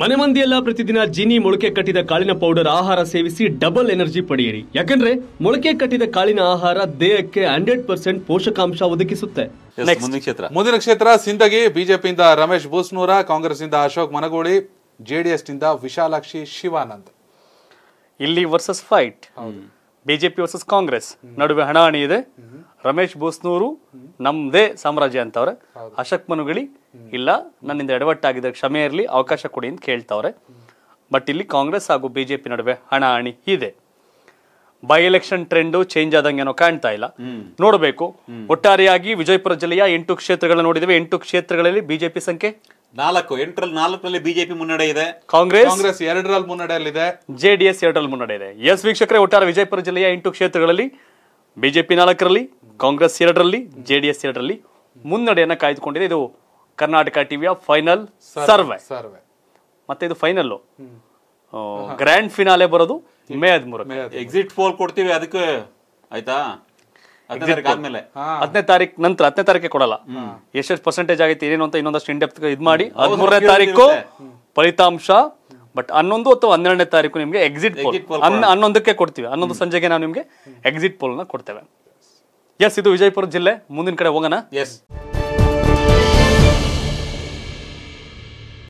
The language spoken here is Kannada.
ಮನೆ ಮಂದಿಯೆಲ್ಲ ಪ್ರತಿದಿನ ಜೀನಿ ಮೊಳಕೆ ಕಟ್ಟಿದ ಕಾಳಿನ ಪೌಡರ್ ಆಹಾರ ಸೇವಿಸಿ ಡಬಲ್ ಎನರ್ಜಿ ಪಡೆಯಿರಿ ಯಾಕಂದ್ರೆ ಮೊಳಕೆ ಕಟ್ಟಿದ ಕಾಳಿನ ಆಹಾರ ದೇಹಕ್ಕೆ ಹಂಡ್ರೆಡ್ ಪರ್ಸೆಂಟ್ ಪೋಷಕಾಂಶ ಒದಗಿಸುತ್ತೆ ಮುಂದಿನ ಕ್ಷೇತ್ರ ಸಿಂದಗಿ ಬಿಜೆಪಿಯಿಂದ ರಮೇಶ್ ಬೂಸ್ನೂರ ಕಾಂಗ್ರೆಸ್ ಇಂದ ಅಶೋಕ್ ಮನಗೋಳಿ ಜೆಡಿಎಸ್ ನಿಂದ ವಿಶಾಲಾಕ್ಷಿ ಶಿವಾನಂದ್ ಇಲ್ಲಿ versus fight BJP versus Congress ನಡುವೆ ಹಣಾಹಣಿ ಇದೆ ರಮೇಶ್ ಬೋಸ್ನೂರು ನಮ್ದೇ ಸಾಮ್ರಾಜ್ಯ ಅಂತವ್ರೆ ಅಶಕ್ ಮನುಗಳಿ ಇಲ್ಲ ನನ್ನಿಂದ ಎಡವಟ್ಟಾಗಿದ್ದ ಕ್ಷಮೆ ಇರಲಿ ಅವಕಾಶ ಕೊಡಿ ಅಂತ ಕೇಳ್ತಾವ್ರೆ ಬಟ್ ಇಲ್ಲಿ ಕಾಂಗ್ರೆಸ್ ಹಾಗೂ ಬಿಜೆಪಿ ಜೆ ಪಿ ನಡುವೆ ಇದೆ ಬೈ ಎಲೆಕ್ಷನ್ ಟ್ರೆಂಡ್ ಚೇಂಜ್ ಆದಂಗೇನೋ ಕಾಣ್ತಾ ಇಲ್ಲ ನೋಡಬೇಕು ಒಟ್ಟಾರೆಯಾಗಿ ವಿಜಯಪುರ ಜಿಲ್ಲೆಯ ಎಂಟು ಕ್ಷೇತ್ರಗಳನ್ನು ನೋಡಿದ್ವಿ ಎಂಟು ಕ್ಷೇತ್ರಗಳಲ್ಲಿ ಬಿಜೆಪಿ ಸಂಖ್ಯೆ ನಾಲ್ಕು ಎಂಟರಲ್ಲಿ ನಾಲ್ಕರಲ್ಲಿ ಬಿಜೆಪಿ ಮುನ್ನಡೆ ಇದೆ ಕಾಂಗ್ರೆಸ್ ಕಾಂಗ್ರೆಸ್ ಎರಡರಲ್ಲಿ ಮುನ್ನಡೆಯಲ್ಲಿದೆ ಜೆಡಿಎಸ್ ಎರಡರಲ್ಲಿ ಮುನ್ನಡೆ ಇದೆ ಎಸ್ ವೀಕ್ಷಕರೇ ಒಟ್ಟಾರೆ ವಿಜಯಪುರ ಜಿಲ್ಲೆಯ ಎಂಟು ಕ್ಷೇತ್ರಗಳಲ್ಲಿ ಬಿಜೆಪಿ ನಾಲ್ಕರಲ್ಲಿ ಕಾಂಗ್ರೆಸ್ ಎರಡರಲ್ಲಿ ಜೆಡಿಎಸ್ ಎರಡರಲ್ಲಿ ಮುನ್ನಡೆಯನ್ನು ಕಾಯ್ದುಕೊಂಡಿದೆ ಇದು ಕರ್ನಾಟಕ ಟಿವಿಯ ಫೈನಲ್ ಸರ್ವೆ ಸರ್ವೆ ಮತ್ತೆ ಇದು ಫೈನಲ್ ಗ್ರ್ಯಾಂಡ್ ಫಿನಾಲೆ ಬರೋದು ಮೇ ಹದಿಮೂರು ಎಕ್ಸಿಟ್ ಪೋಲ್ ಕೊಡ್ತೀವಿ ಅದಕ್ಕೆ ಆಯ್ತಾ ಹತ್ತನೇ ತಾರೀಕು ನಂತರ ಹತ್ತನೇ ತಾರೀಕೆ ಕೊಡಲ್ಲ ಎಷ್ಟೆಷ್ಟು ಪರ್ಸೆಂಟೇಜ್ ಆಗೈತೆ ಏನೇನು ಅಂತ ಇನ್ನೊಂದಷ್ಟು ಇಂಡೆಪ್ತ್ ಇದು ಮಾಡಿ ಹದಿಮೂರನೇ ತಾರೀಕು ಫಲಿತಾಂಶ ಬಟ್ ಹನ್ನೊಂದು ಅಥವಾ ಹನ್ನೆರಡನೇ ತಾರೀಕು ನಿಮಗೆ ಎಕ್ಸಿಟ್ ಪೋಲ್ ಹನ್ನೊಂದಕ್ಕೆ ಕೊಡ್ತೀವಿ ಹನ್ನೊಂದು ಸಂಜೆಗೆ ನಾವು ನಿಮಗೆ ಎಕ್ಸಿಟ್ ಪೋಲ್ನ ಕೊಡ್ತೇವೆ ಎಸ್ ಇದು ವಿಜಯಪುರ ಜಿಲ್ಲೆ ಮುಂದಿನ ಕಡೆ ಹೋಗೋಣ ಎಸ್